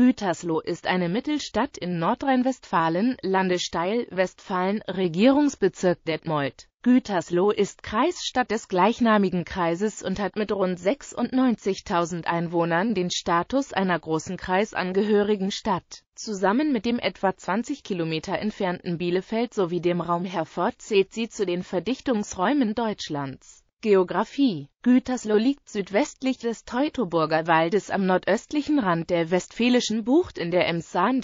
Gütersloh ist eine Mittelstadt in Nordrhein-Westfalen, Landesteil, Westfalen, Regierungsbezirk Detmold. Gütersloh ist Kreisstadt des gleichnamigen Kreises und hat mit rund 96.000 Einwohnern den Status einer großen kreisangehörigen Stadt. Zusammen mit dem etwa 20 Kilometer entfernten Bielefeld sowie dem Raum Herford zählt sie zu den Verdichtungsräumen Deutschlands. Geografie Gütersloh liegt südwestlich des Teutoburger Waldes am nordöstlichen Rand der Westfälischen Bucht in der emsahn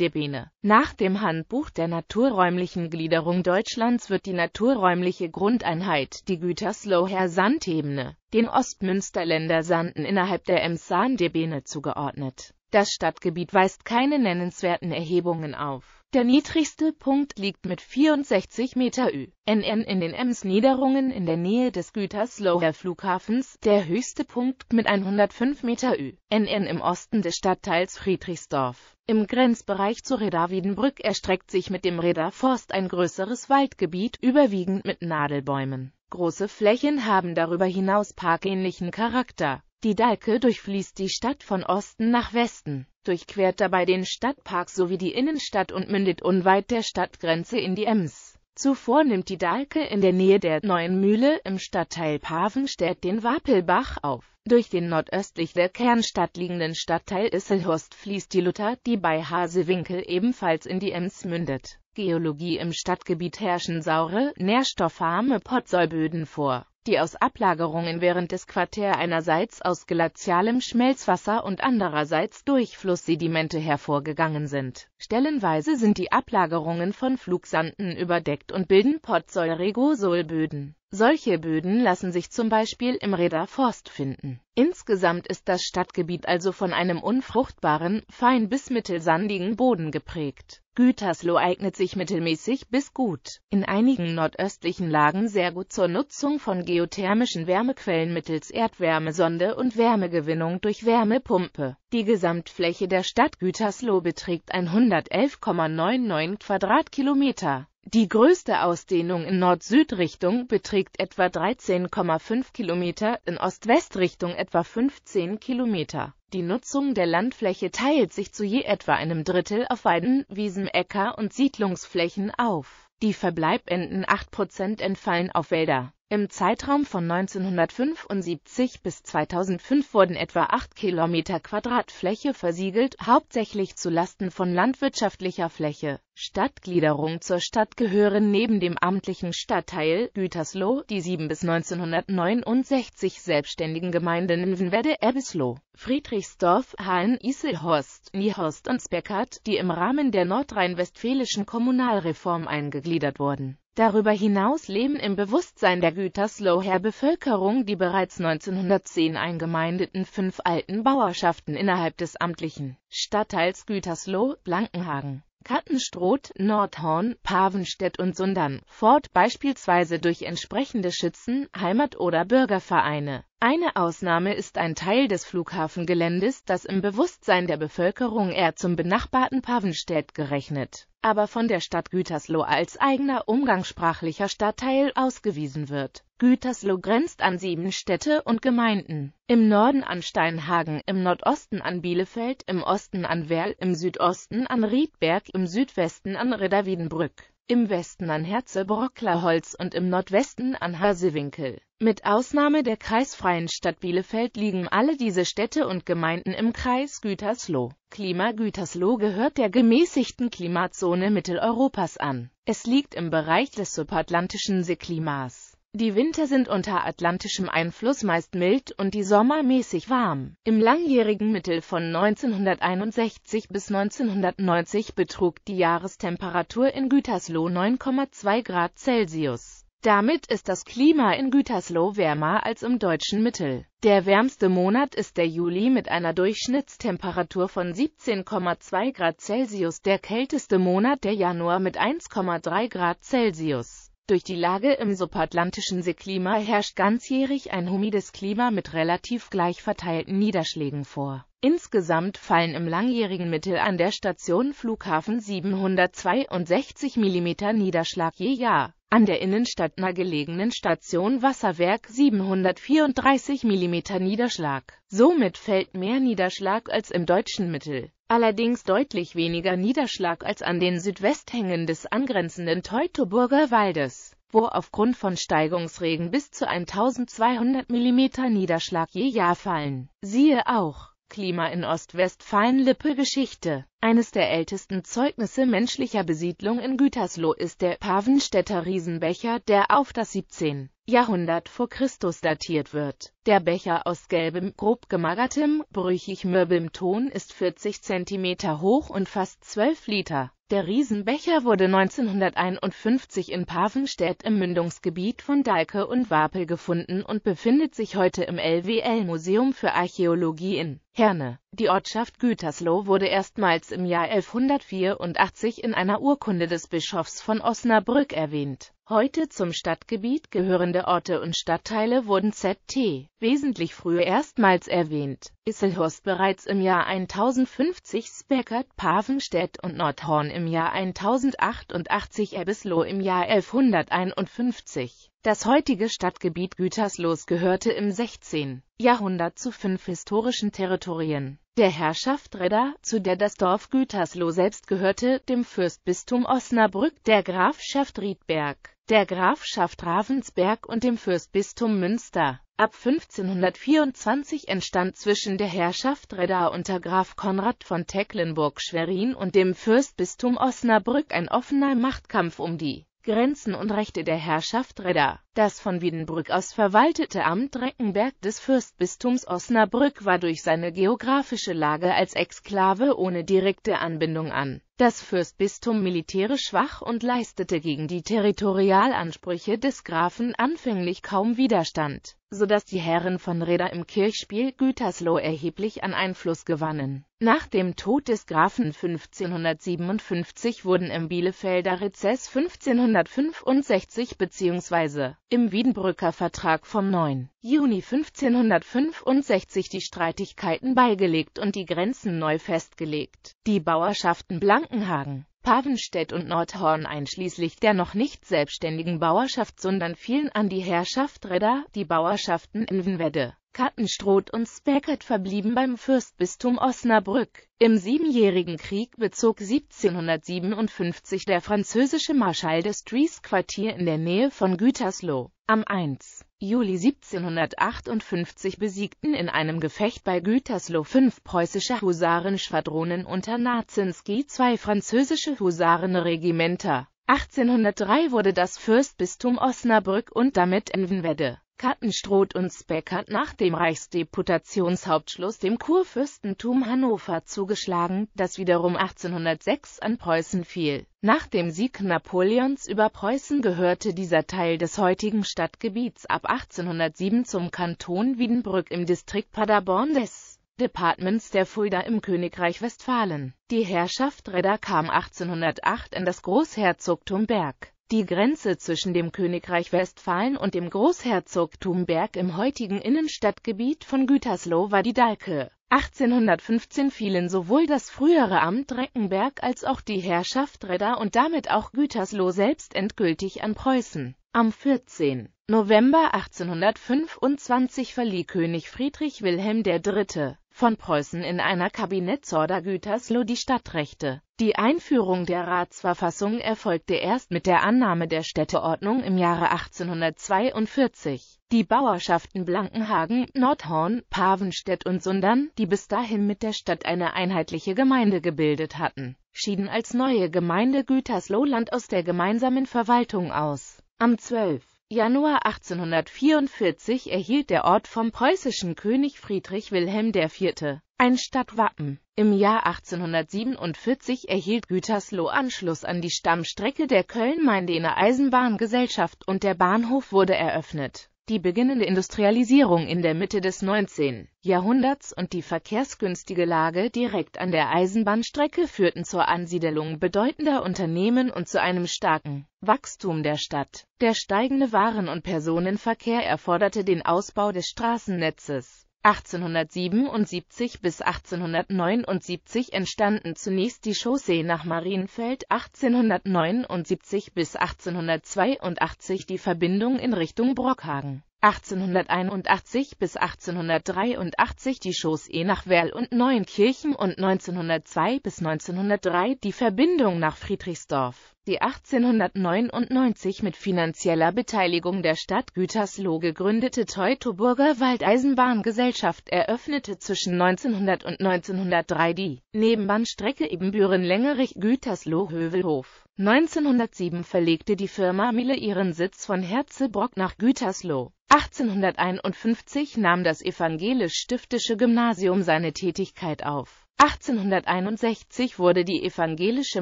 Nach dem Handbuch der naturräumlichen Gliederung Deutschlands wird die naturräumliche Grundeinheit, die Gütersloher Sandebene, den Ostmünsterländer Sanden innerhalb der emsahn zugeordnet. Das Stadtgebiet weist keine nennenswerten Erhebungen auf der niedrigste Punkt liegt mit 64 Meter Ü. NN in den Ems-Niederungen in der Nähe des Gütersloher Flughafens, der höchste Punkt mit 105 Meter Ü. NN im Osten des Stadtteils Friedrichsdorf. Im Grenzbereich zu Reda-Wiedenbrück erstreckt sich mit dem Reda Forst ein größeres Waldgebiet, überwiegend mit Nadelbäumen. Große Flächen haben darüber hinaus parkähnlichen Charakter. Die Dalke durchfließt die Stadt von Osten nach Westen, durchquert dabei den Stadtpark sowie die Innenstadt und mündet unweit der Stadtgrenze in die Ems. Zuvor nimmt die Dalke in der Nähe der Neuen Mühle im Stadtteil Pavenstedt den Wapelbach auf. Durch den nordöstlich der Kernstadt liegenden Stadtteil Isselhorst fließt die Luther, die bei Hasewinkel ebenfalls in die Ems mündet. Geologie Im Stadtgebiet herrschen saure, nährstoffarme Potsäuböden vor die aus Ablagerungen während des Quartär einerseits aus glazialem Schmelzwasser und andererseits durch Flusssedimente hervorgegangen sind. Stellenweise sind die Ablagerungen von Flugsanden überdeckt und bilden Pottsäureregosolböden solche Böden lassen sich zum Beispiel im Reder Forst finden. Insgesamt ist das Stadtgebiet also von einem unfruchtbaren, fein bis mittelsandigen Boden geprägt. Gütersloh eignet sich mittelmäßig bis gut, in einigen nordöstlichen Lagen sehr gut zur Nutzung von geothermischen Wärmequellen mittels Erdwärmesonde und Wärmegewinnung durch Wärmepumpe. Die Gesamtfläche der Stadt Gütersloh beträgt 111,99 Quadratkilometer. Die größte Ausdehnung in Nord-Süd-Richtung beträgt etwa 13,5 Kilometer, in Ost-West-Richtung etwa 15 Kilometer. Die Nutzung der Landfläche teilt sich zu je etwa einem Drittel auf Weiden, Wiesen, Äcker und Siedlungsflächen auf. Die verbleibenden 8% entfallen auf Wälder. Im Zeitraum von 1975 bis 2005 wurden etwa 8 Kilometer Quadratfläche versiegelt, hauptsächlich zu Lasten von landwirtschaftlicher Fläche. Stadtgliederung Zur Stadt gehören neben dem amtlichen Stadtteil Gütersloh die sieben bis 1969 selbstständigen Gemeinden Nvenwede, Ebbesloh, Friedrichsdorf, Hahn, Iselhorst, Niehorst und Speckert, die im Rahmen der nordrhein-westfälischen Kommunalreform eingegliedert wurden Darüber hinaus leben im Bewusstsein der Gütersloher Bevölkerung die bereits 1910 eingemeindeten fünf alten Bauerschaften innerhalb des amtlichen Stadtteils Gütersloh Blankenhagen Kattenstroth, Nordhorn, Pavenstedt und Sundern, fort beispielsweise durch entsprechende Schützen, Heimat- oder Bürgervereine. Eine Ausnahme ist ein Teil des Flughafengeländes, das im Bewusstsein der Bevölkerung eher zum benachbarten Pavenstedt gerechnet, aber von der Stadt Gütersloh als eigener umgangssprachlicher Stadtteil ausgewiesen wird Gütersloh grenzt an sieben Städte und Gemeinden. Im Norden an Steinhagen, im Nordosten an Bielefeld, im Osten an Werl, im Südosten an Riedberg, im Südwesten an reda im Westen an Herzebrocklerholz und im Nordwesten an Hasewinkel. Mit Ausnahme der kreisfreien Stadt Bielefeld liegen alle diese Städte und Gemeinden im Kreis Gütersloh. Klima Gütersloh gehört der gemäßigten Klimazone Mitteleuropas an. Es liegt im Bereich des subatlantischen Seeklimas. Die Winter sind unter atlantischem Einfluss meist mild und die Sommer mäßig warm. Im langjährigen Mittel von 1961 bis 1990 betrug die Jahrestemperatur in Gütersloh 9,2 Grad Celsius. Damit ist das Klima in Gütersloh wärmer als im deutschen Mittel. Der wärmste Monat ist der Juli mit einer Durchschnittstemperatur von 17,2 Grad Celsius, der kälteste Monat der Januar mit 1,3 Grad Celsius. Durch die Lage im subatlantischen Seeklima herrscht ganzjährig ein humides Klima mit relativ gleich verteilten Niederschlägen vor. Insgesamt fallen im langjährigen Mittel an der Station Flughafen 762 mm Niederschlag je Jahr, an der Innenstadt nahegelegenen Station Wasserwerk 734 mm Niederschlag. Somit fällt mehr Niederschlag als im deutschen Mittel allerdings deutlich weniger Niederschlag als an den Südwesthängen des angrenzenden Teutoburger Waldes, wo aufgrund von Steigungsregen bis zu 1200 mm Niederschlag je Jahr fallen. Siehe auch Klima in Ostwestfalen-Lippe Geschichte. Eines der ältesten Zeugnisse menschlicher Besiedlung in Gütersloh ist der Pavenstädter Riesenbecher, der auf das 17. Jahrhundert vor Christus datiert wird. Der Becher aus gelbem, grob gemagertem, brüchig mürbem Ton ist 40 cm hoch und fast 12 Liter. Der Riesenbecher wurde 1951 in Pavenstedt im Mündungsgebiet von Dalke und Wapel gefunden und befindet sich heute im LWL-Museum für Archäologie in Herne. Die Ortschaft Gütersloh wurde erstmals im Jahr 1184 in einer Urkunde des Bischofs von Osnabrück erwähnt. Heute zum Stadtgebiet gehörende Orte und Stadtteile wurden ZT wesentlich früher erstmals erwähnt. Isselhorst bereits im Jahr 1050, Speckert, Pavenstedt und Nordhorn im Jahr 1088, Ebbesloh im Jahr 1151. Das heutige Stadtgebiet Gütersloh gehörte im 16. Jahrhundert zu fünf historischen Territorien der Herrschaft Redda, zu der das Dorf Gütersloh selbst gehörte, dem Fürstbistum Osnabrück, der Grafschaft Riedberg, der Grafschaft Ravensberg und dem Fürstbistum Münster. Ab 1524 entstand zwischen der Herrschaft Redda unter Graf Konrad von Tecklenburg-Schwerin und dem Fürstbistum Osnabrück ein offener Machtkampf um die Grenzen und Rechte der Herrschaft Redda. Das von Wiedenbrück aus verwaltete Amt Reckenberg des Fürstbistums Osnabrück war durch seine geografische Lage als Exklave ohne direkte Anbindung an das Fürstbistum militärisch schwach und leistete gegen die Territorialansprüche des Grafen anfänglich kaum Widerstand, so dass die Herren von Reda im Kirchspiel Gütersloh erheblich an Einfluss gewannen. Nach dem Tod des Grafen 1557 wurden im Bielefelder Rezess 1565 bzw. im Wiedenbrücker Vertrag vom 9. Juni 1565 die Streitigkeiten beigelegt und die Grenzen neu festgelegt. Die Bauerschaften Blankenhagen, Pavenstedt und Nordhorn einschließlich der noch nicht selbstständigen Bauerschaft, sondern fielen an die Herrschaft Redda, die Bauerschaften Envenwedde. Kattenstroth und Speckert verblieben beim Fürstbistum Osnabrück. Im Siebenjährigen Krieg bezog 1757 der französische Marschall des Dries-Quartier in der Nähe von Gütersloh. Am 1. Juli 1758 besiegten in einem Gefecht bei Gütersloh fünf preußische Husarenschwadronen unter Narzinski zwei französische Husarenregimenter. 1803 wurde das Fürstbistum Osnabrück und damit Envenwede Kattenstroth und Speck hat nach dem Reichsdeputationshauptschluss dem Kurfürstentum Hannover zugeschlagen, das wiederum 1806 an Preußen fiel. Nach dem Sieg Napoleons über Preußen gehörte dieser Teil des heutigen Stadtgebiets ab 1807 zum Kanton Wiedenbrück im Distrikt Paderborn des Departments der Fulda im Königreich Westfalen. Die Herrschaft Redda kam 1808 an das Großherzogtum Berg. Die Grenze zwischen dem Königreich Westfalen und dem Großherzogtum Berg im heutigen Innenstadtgebiet von Gütersloh war die Dalke. 1815 fielen sowohl das frühere Amt Reckenberg als auch die Herrschaft Redda und damit auch Gütersloh selbst endgültig an Preußen. Am 14. November 1825 verlieh König Friedrich Wilhelm III von Preußen in einer Kabinettsorder Gütersloh die Stadtrechte. Die Einführung der Ratsverfassung erfolgte erst mit der Annahme der Städteordnung im Jahre 1842. Die Bauerschaften Blankenhagen, Nordhorn, Pavenstedt und Sundern, die bis dahin mit der Stadt eine einheitliche Gemeinde gebildet hatten, schieden als neue Gemeinde Gütersloh-Land aus der gemeinsamen Verwaltung aus. Am 12. Januar 1844 erhielt der Ort vom preußischen König Friedrich Wilhelm IV. ein Stadtwappen. Im Jahr 1847 erhielt Gütersloh Anschluss an die Stammstrecke der Köln-Maindener Eisenbahngesellschaft und der Bahnhof wurde eröffnet die beginnende Industrialisierung in der Mitte des 19. Jahrhunderts und die verkehrsgünstige Lage direkt an der Eisenbahnstrecke führten zur Ansiedelung bedeutender Unternehmen und zu einem starken Wachstum der Stadt. Der steigende Waren- und Personenverkehr erforderte den Ausbau des Straßennetzes 1877 bis 1879 entstanden zunächst die Chaussee nach Marienfeld, 1879 bis 1882 die Verbindung in Richtung Brockhagen 1881 bis 1883 die Chaussee nach Werl und Neuenkirchen und 1902 bis 1903 die Verbindung nach Friedrichsdorf, die 1899 mit finanzieller Beteiligung der Stadt Gütersloh gegründete Teutoburger Waldeisenbahngesellschaft eröffnete zwischen 1900 und 1903 die Nebenbahnstrecke Ebenbüren-Längerich-Gütersloh-Hövelhof. 1907 verlegte die Firma Miele ihren Sitz von Herzebrock nach Gütersloh. 1851 nahm das evangelisch-stiftische Gymnasium seine Tätigkeit auf. 1861 wurde die evangelische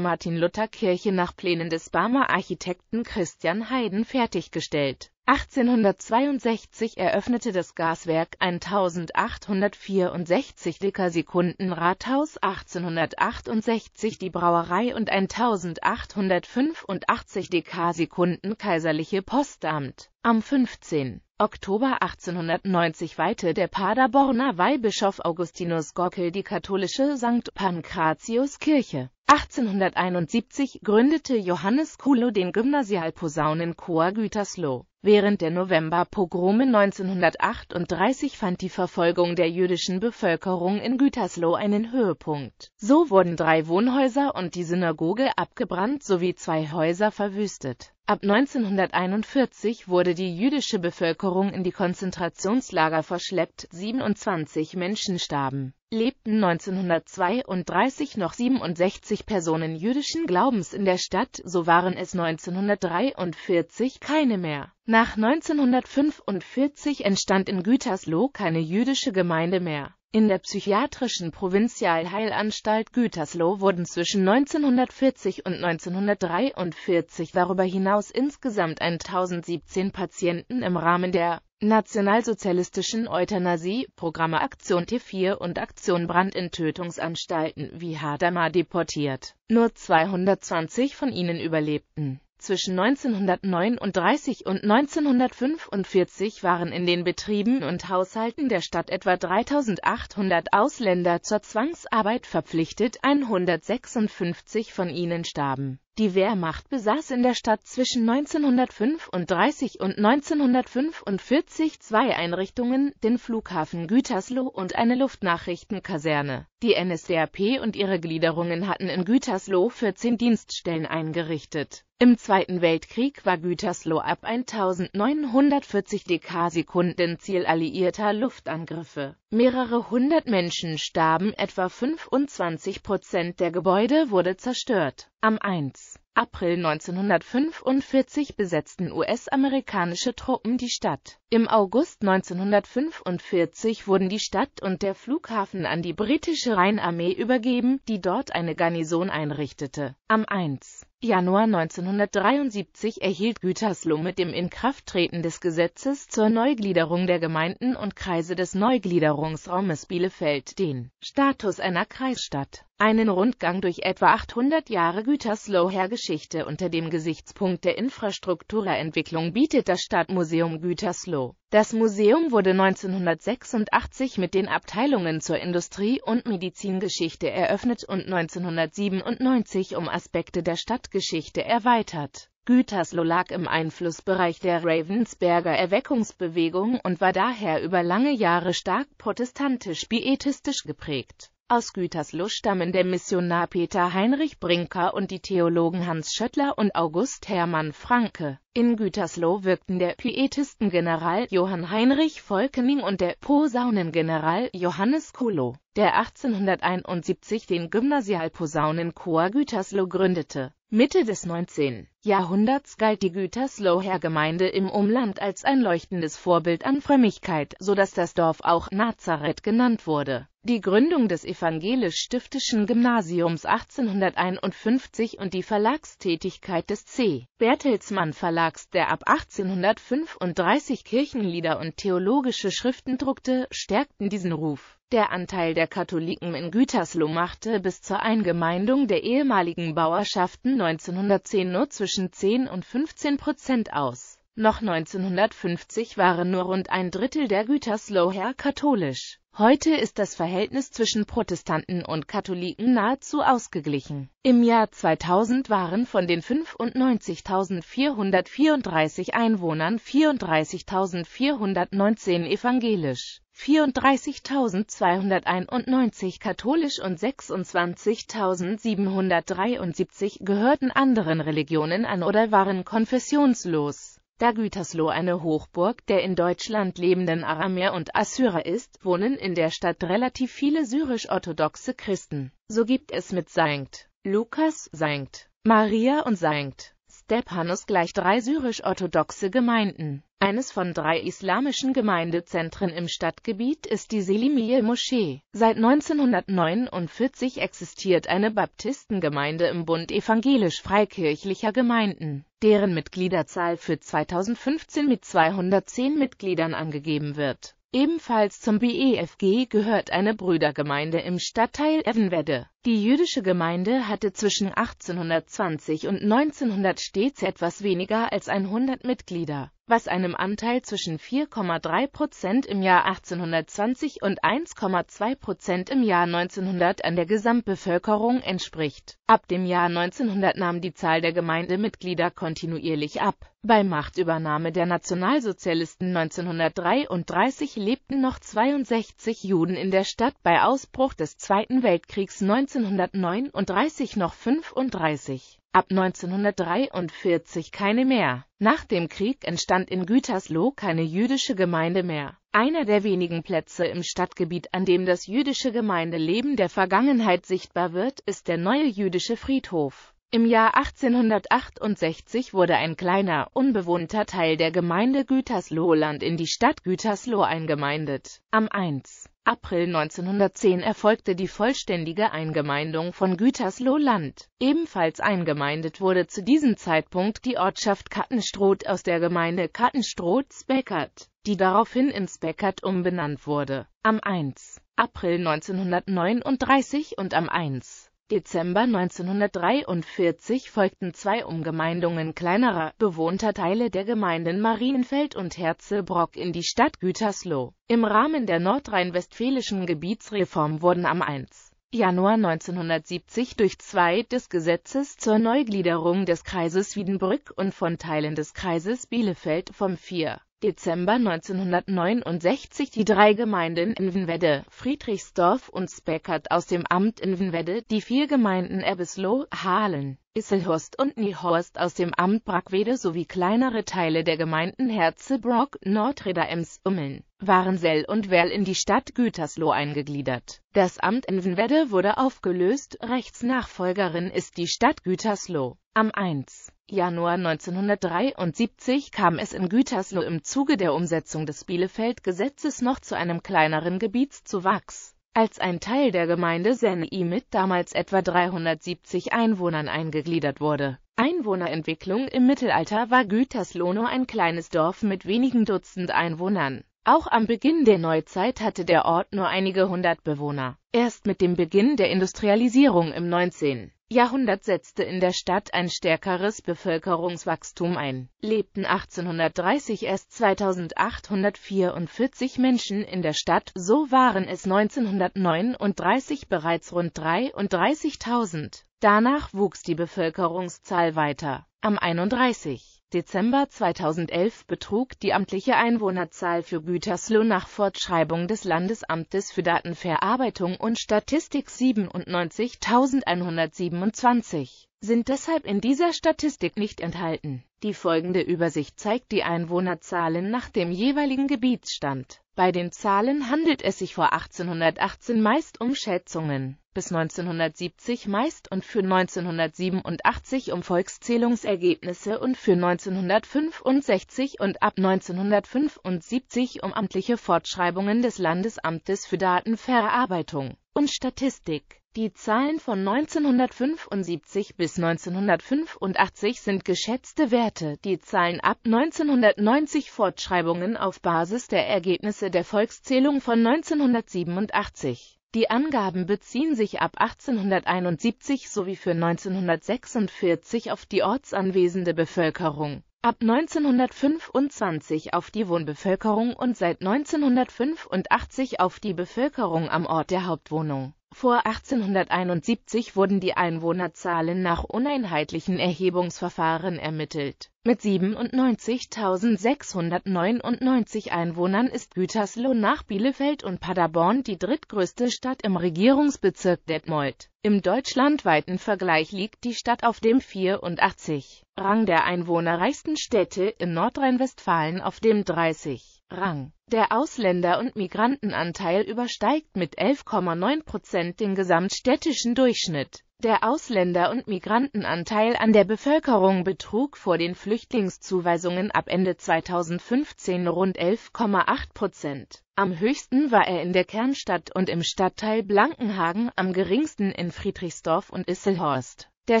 Martin-Luther-Kirche nach Plänen des Barmer Architekten Christian Heiden fertiggestellt. 1862 eröffnete das Gaswerk ein 1864 Sekunden Rathaus, 1868 die Brauerei und ein 1885 Sekunden Kaiserliche Postamt. Am 15. Oktober 1890 weihte der Paderborner Weihbischof Augustinus Gockel die katholische St. Pankratius-Kirche. 1871 gründete Johannes Kulo den Gymnasialposaunenchor Gütersloh. Während der Novemberpogrome 1938 fand die Verfolgung der jüdischen Bevölkerung in Gütersloh einen Höhepunkt. So wurden drei Wohnhäuser und die Synagoge abgebrannt sowie zwei Häuser verwüstet. Ab 1941 wurde die jüdische Bevölkerung in die Konzentrationslager verschleppt, 27 Menschen starben. Lebten 1932 noch 67 Personen jüdischen Glaubens in der Stadt, so waren es 1943 keine mehr. Nach 1945 entstand in Gütersloh keine jüdische Gemeinde mehr in der psychiatrischen Provinzialheilanstalt Gütersloh wurden zwischen 1940 und 1943 darüber hinaus insgesamt 1017 Patienten im Rahmen der nationalsozialistischen Euthanasie-Programme Aktion T4 und Aktion Brand in Tötungsanstalten wie Hadamar deportiert. Nur 220 von ihnen überlebten. Zwischen 1939 und 1945 waren in den Betrieben und Haushalten der Stadt etwa 3800 Ausländer zur Zwangsarbeit verpflichtet, 156 von ihnen starben. Die Wehrmacht besaß in der Stadt zwischen 1935 und 1945 zwei Einrichtungen, den Flughafen Gütersloh und eine Luftnachrichtenkaserne. Die NSDAP und ihre Gliederungen hatten in Gütersloh 14 Dienststellen eingerichtet. Im Zweiten Weltkrieg war Gütersloh ab 1940 Dekarsekunden Ziel alliierter Luftangriffe. Mehrere hundert Menschen starben, etwa 25 Prozent der Gebäude wurde zerstört. Am 1. April 1945 besetzten US-amerikanische Truppen die Stadt. Im August 1945 wurden die Stadt und der Flughafen an die britische Rheinarmee übergeben, die dort eine Garnison einrichtete. Am 1. Januar 1973 erhielt Gütersloh mit dem Inkrafttreten des Gesetzes zur Neugliederung der Gemeinden und Kreise des Neugliederungsraumes Bielefeld den Status einer Kreisstadt einen Rundgang durch etwa 800 Jahre Gütersloher Geschichte unter dem Gesichtspunkt der Infrastrukturentwicklung bietet das Stadtmuseum Gütersloh. Das Museum wurde 1986 mit den Abteilungen zur Industrie- und Medizingeschichte eröffnet und 1997 um Aspekte der Stadtgeschichte erweitert. Gütersloh lag im Einflussbereich der Ravensberger Erweckungsbewegung und war daher über lange Jahre stark protestantisch-pietistisch geprägt aus Gütersloh stammen der Missionar Peter Heinrich Brinker und die Theologen Hans Schöttler und August Hermann Franke in Gütersloh wirkten der Pietistengeneral Johann Heinrich Volkening und der Posaunengeneral Johannes Kulow, der 1871 den Gymnasialposaunenchor Gütersloh gründete. Mitte des 19. Jahrhunderts galt die Gütersloher Gemeinde im Umland als ein leuchtendes Vorbild an Frömmigkeit, so dass das Dorf auch Nazareth genannt wurde. Die Gründung des evangelisch-stiftischen Gymnasiums 1851 und die Verlagstätigkeit des C. Bertelsmann Verlags Verlags, der ab 1835 Kirchenlieder und theologische Schriften druckte, stärkten diesen Ruf. Der Anteil der Katholiken in Gütersloh machte bis zur Eingemeindung der ehemaligen Bauerschaften 1910 nur zwischen 10 und 15 Prozent aus noch 1950 waren nur rund ein Drittel der Gütersloher katholisch. Heute ist das Verhältnis zwischen Protestanten und Katholiken nahezu ausgeglichen. Im Jahr 2000 waren von den 95.434 Einwohnern 34.419 evangelisch, 34.291 katholisch und 26.773 gehörten anderen Religionen an oder waren konfessionslos. Da Gütersloh eine Hochburg der in Deutschland lebenden Aramäer und Assyrer ist, wohnen in der Stadt relativ viele syrisch-orthodoxe Christen. So gibt es mit St. Lukas, St. Maria und St. Stepanus gleich drei syrisch-orthodoxe Gemeinden. Eines von drei islamischen Gemeindezentren im Stadtgebiet ist die Selimiye Moschee. Seit 1949 existiert eine Baptistengemeinde im Bund evangelisch-freikirchlicher Gemeinden, deren Mitgliederzahl für 2015 mit 210 Mitgliedern angegeben wird. Ebenfalls zum BEFG gehört eine Brüdergemeinde im Stadtteil Evenwerde. Die jüdische Gemeinde hatte zwischen 1820 und 1900 stets etwas weniger als 100 Mitglieder, was einem Anteil zwischen 4,3 Prozent im Jahr 1820 und 1,2 Prozent im Jahr 1900 an der Gesamtbevölkerung entspricht. Ab dem Jahr 1900 nahm die Zahl der Gemeindemitglieder kontinuierlich ab. Bei Machtübernahme der Nationalsozialisten 1933 lebten noch 62 Juden in der Stadt, bei Ausbruch des Zweiten Weltkriegs 19 1939 noch 35, ab 1943 keine mehr. Nach dem Krieg entstand in Gütersloh keine jüdische Gemeinde mehr. Einer der wenigen Plätze im Stadtgebiet, an dem das jüdische Gemeindeleben der Vergangenheit sichtbar wird, ist der neue jüdische Friedhof. Im Jahr 1868 wurde ein kleiner, unbewohnter Teil der Gemeinde Gütersloh-Land in die Stadt Gütersloh eingemeindet. Am 1. April 1910 erfolgte die vollständige Eingemeindung von Gütersloh-Land. Ebenfalls eingemeindet wurde zu diesem Zeitpunkt die Ortschaft Kattenstroth aus der Gemeinde Kattenstroth-Speckert, die daraufhin in Speckert umbenannt wurde. Am 1. April 1939 und am 1. Dezember 1943 folgten zwei Umgemeindungen kleinerer, bewohnter Teile der Gemeinden Marienfeld und Herzlbrock in die Stadt Gütersloh. Im Rahmen der nordrhein-westfälischen Gebietsreform wurden am 1. Januar 1970 durch zwei des Gesetzes zur Neugliederung des Kreises Wiedenbrück und von Teilen des Kreises Bielefeld vom 4. Dezember 1969 die drei Gemeinden Invenwede, Friedrichsdorf und Speckert aus dem Amt Invenwede, die vier Gemeinden Ebbesloh, Halen, Isselhorst und Niehorst aus dem Amt Brackwede sowie kleinere Teile der Gemeinden Herzebrock, Nordreder Ems, Ummeln, Warensell und Werl in die Stadt Gütersloh eingegliedert. Das Amt Invenwede wurde aufgelöst, Rechtsnachfolgerin ist die Stadt Gütersloh. Am 1. Januar 1973 kam es in Gütersloh im Zuge der Umsetzung des Bielefeld-Gesetzes noch zu einem kleineren Gebietszuwachs, als ein Teil der Gemeinde Sennei mit damals etwa 370 Einwohnern eingegliedert wurde. Einwohnerentwicklung Im Mittelalter war Gütersloh nur ein kleines Dorf mit wenigen Dutzend Einwohnern. Auch am Beginn der Neuzeit hatte der Ort nur einige hundert Bewohner. Erst mit dem Beginn der Industrialisierung im 19. Jahrhundert setzte in der Stadt ein stärkeres Bevölkerungswachstum ein, lebten 1830 erst 2844 Menschen in der Stadt, so waren es 1939 bereits rund 33.000. Danach wuchs die Bevölkerungszahl weiter. Am 31. Dezember 2011 betrug die amtliche Einwohnerzahl für Gütersloh nach Fortschreibung des Landesamtes für Datenverarbeitung und Statistik 97.127 sind deshalb in dieser Statistik nicht enthalten. Die folgende Übersicht zeigt die Einwohnerzahlen nach dem jeweiligen Gebietsstand. Bei den Zahlen handelt es sich vor 1818 meist um Schätzungen, bis 1970 meist und für 1987 um Volkszählungsergebnisse und für 1965 und ab 1975 um amtliche Fortschreibungen des Landesamtes für Datenverarbeitung und Statistik. Die Zahlen von 1975 bis 1985 sind geschätzte Werte, die Zahlen ab 1990 Fortschreibungen auf Basis der Ergebnisse der Volkszählung von 1987. Die Angaben beziehen sich ab 1871 sowie für 1946 auf die ortsanwesende Bevölkerung, ab 1925 auf die Wohnbevölkerung und seit 1985 auf die Bevölkerung am Ort der Hauptwohnung. Vor 1871 wurden die Einwohnerzahlen nach uneinheitlichen Erhebungsverfahren ermittelt. Mit 97.699 Einwohnern ist Gütersloh nach Bielefeld und Paderborn die drittgrößte Stadt im Regierungsbezirk Detmold. Im deutschlandweiten Vergleich liegt die Stadt auf dem 84. Rang der einwohnerreichsten Städte in Nordrhein-Westfalen auf dem 30. Rang. Der Ausländer- und Migrantenanteil übersteigt mit 11,9 Prozent den gesamtstädtischen Durchschnitt. Der Ausländer- und Migrantenanteil an der Bevölkerung betrug vor den Flüchtlingszuweisungen ab Ende 2015 rund 11,8 Prozent. Am höchsten war er in der Kernstadt und im Stadtteil Blankenhagen, am geringsten in Friedrichsdorf und Isselhorst. Der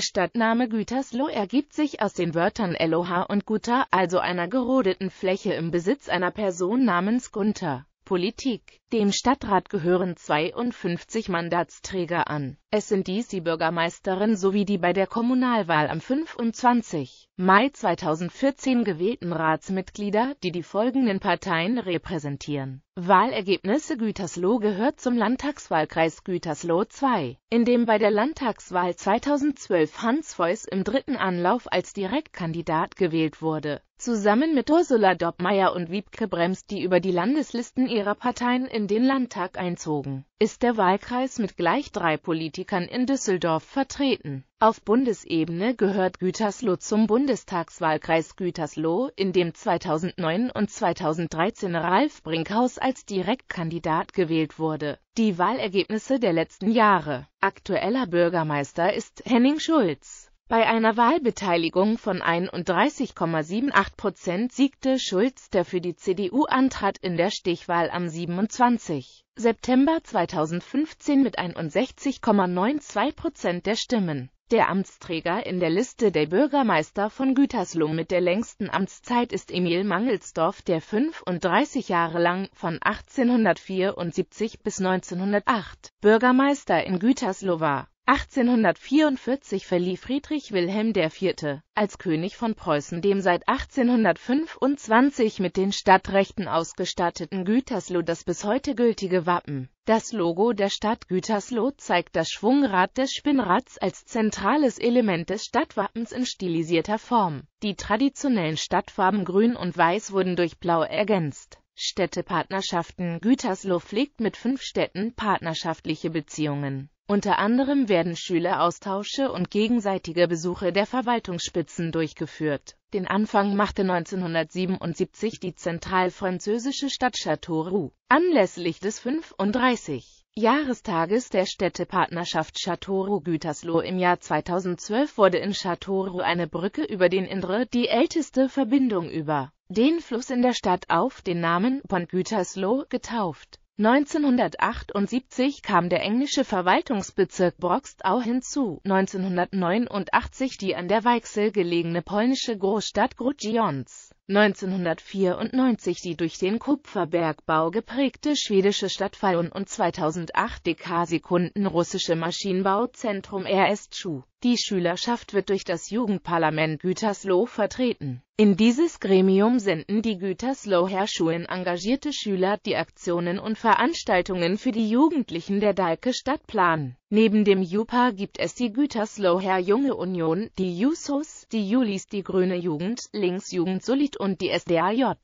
Stadtname Gütersloh ergibt sich aus den Wörtern Eloha und Guta, also einer gerodeten Fläche im Besitz einer Person namens Gunther. Politik. Dem Stadtrat gehören 52 Mandatsträger an. Es sind dies die Bürgermeisterin sowie die bei der Kommunalwahl am 25. Mai 2014 gewählten Ratsmitglieder, die die folgenden Parteien repräsentieren. Wahlergebnisse Gütersloh gehört zum Landtagswahlkreis Gütersloh II, in dem bei der Landtagswahl 2012 Hans Voss im dritten Anlauf als Direktkandidat gewählt wurde Zusammen mit Ursula Doppmeier und Wiebke Brems, die über die Landeslisten ihrer Parteien in den Landtag einzogen, ist der Wahlkreis mit gleich drei Politikern in Düsseldorf vertreten. Auf Bundesebene gehört Gütersloh zum Bundestagswahlkreis Gütersloh, in dem 2009 und 2013 Ralf Brinkhaus als Direktkandidat gewählt wurde. Die Wahlergebnisse der letzten Jahre. Aktueller Bürgermeister ist Henning Schulz. Bei einer Wahlbeteiligung von 31,78 Prozent siegte Schulz, der für die CDU antrat, in der Stichwahl am 27. September 2015 mit 61,92 Prozent der Stimmen. Der Amtsträger in der Liste der Bürgermeister von Gütersloh mit der längsten Amtszeit ist Emil Mangelsdorf, der 35 Jahre lang von 1874 bis 1908 Bürgermeister in Gütersloh war 1844 verlieh Friedrich Wilhelm IV. als König von Preußen dem seit 1825 mit den Stadtrechten ausgestatteten Gütersloh das bis heute gültige Wappen. Das Logo der Stadt Gütersloh zeigt das Schwungrad des Spinnrads als zentrales Element des Stadtwappens in stilisierter Form. Die traditionellen Stadtfarben Grün und Weiß wurden durch Blau ergänzt. Städtepartnerschaften Gütersloh pflegt mit fünf Städten partnerschaftliche Beziehungen unter anderem werden Schüleraustausche und gegenseitige Besuche der Verwaltungsspitzen durchgeführt. Den Anfang machte 1977 die zentralfranzösische Stadt Châteauroux. Anlässlich des 35. Jahrestages der Städtepartnerschaft Châteauroux-Gütersloh im Jahr 2012 wurde in Châteauroux eine Brücke über den Indre, die älteste Verbindung über den Fluss in der Stadt auf den Namen Pont Gütersloh, getauft 1978 kam der englische Verwaltungsbezirk Broxtau hinzu, 1989 die an der Weichsel gelegene polnische Großstadt Grudziądz, 1994 die durch den Kupferbergbau geprägte schwedische Stadt Fallon und 2008 die K-Sekunden russische Maschinenbauzentrum RS Chu. Die Schülerschaft wird durch das Jugendparlament Gütersloh vertreten. In dieses Gremium senden die Gütersloh-Herrschulen engagierte Schüler, die Aktionen und Veranstaltungen für die Jugendlichen der Dalke Stadt planen. Neben dem JUPA gibt es die Gütersloher Junge Union, die JUSUS, die Julis, die Grüne Jugend, Linksjugend Solid und die SDAJ.